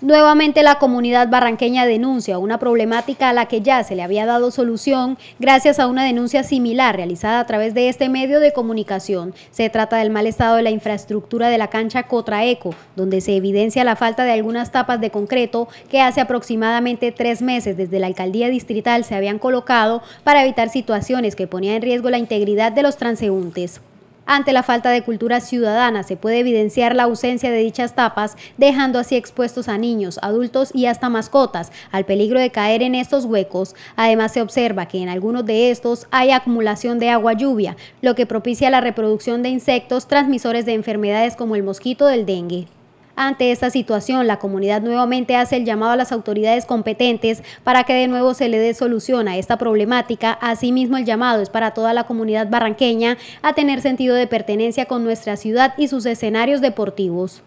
Nuevamente la comunidad barranqueña denuncia una problemática a la que ya se le había dado solución gracias a una denuncia similar realizada a través de este medio de comunicación. Se trata del mal estado de la infraestructura de la cancha Cotraeco, donde se evidencia la falta de algunas tapas de concreto que hace aproximadamente tres meses desde la alcaldía distrital se habían colocado para evitar situaciones que ponían en riesgo la integridad de los transeúntes. Ante la falta de cultura ciudadana se puede evidenciar la ausencia de dichas tapas, dejando así expuestos a niños, adultos y hasta mascotas al peligro de caer en estos huecos. Además se observa que en algunos de estos hay acumulación de agua lluvia, lo que propicia la reproducción de insectos transmisores de enfermedades como el mosquito del dengue. Ante esta situación, la comunidad nuevamente hace el llamado a las autoridades competentes para que de nuevo se le dé solución a esta problemática. Asimismo, el llamado es para toda la comunidad barranqueña a tener sentido de pertenencia con nuestra ciudad y sus escenarios deportivos.